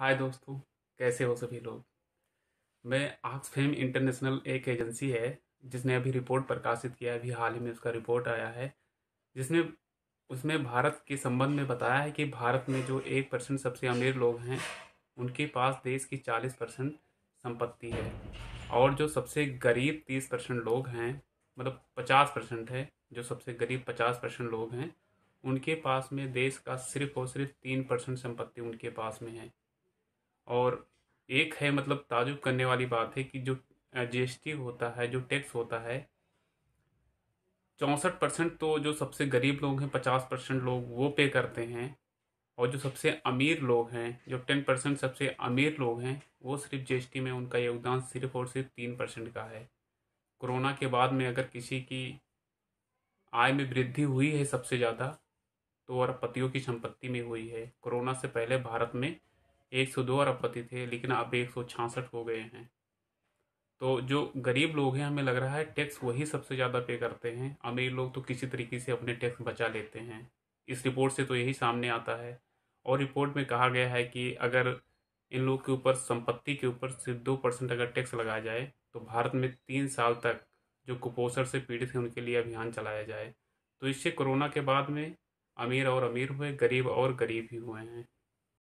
हाय दोस्तों कैसे हो सभी लोग मैं आक्सफेम इंटरनेशनल एक एजेंसी है जिसने अभी रिपोर्ट प्रकाशित किया है अभी हाल ही में उसका रिपोर्ट आया है जिसने उसमें भारत के संबंध में बताया है कि भारत में जो एक परसेंट सबसे अमीर लोग हैं उनके पास देश की चालीस परसेंट संपत्ति है और जो सबसे गरीब तीस परसेंट लोग हैं मतलब पचास परसेंट है जो सबसे गरीब पचास परसेंट लोग हैं उनके पास में देश का सिर्फ और सिर्फ तीन परसेंट संपत्ति उनके पास में है और एक है मतलब ताजुब करने वाली बात है कि जो जीएसटी होता है जो टैक्स होता है चौंसठ परसेंट तो जो सबसे गरीब लोग हैं पचास परसेंट लोग वो पे करते हैं और जो सबसे अमीर लोग हैं जो टेन परसेंट सबसे अमीर लोग हैं वो सिर्फ जीएसटी में उनका योगदान सिर्फ और सिर्फ तीन परसेंट का है कोरोना के बाद में अगर किसी की आय में वृद्धि हुई है सबसे ज़्यादा तो पतियों की संपत्ति में हुई है कोरोना से पहले भारत में एक सौ दो अरबपति थे लेकिन अब एक सौ छियासठ हो गए हैं तो जो गरीब लोग हैं हमें लग रहा है टैक्स वही सबसे ज़्यादा पे करते हैं अमीर लोग तो किसी तरीके से अपने टैक्स बचा लेते हैं इस रिपोर्ट से तो यही सामने आता है और रिपोर्ट में कहा गया है कि अगर इन लोग के ऊपर संपत्ति के ऊपर सिर्फ दो परसेंट अगर टैक्स लगाया जाए तो भारत में तीन साल तक जो कुपोषण से पीड़ित हैं उनके लिए अभियान चलाया जाए तो इससे कोरोना के बाद में अमीर और अमीर हुए गरीब और गरीब ही हुए हैं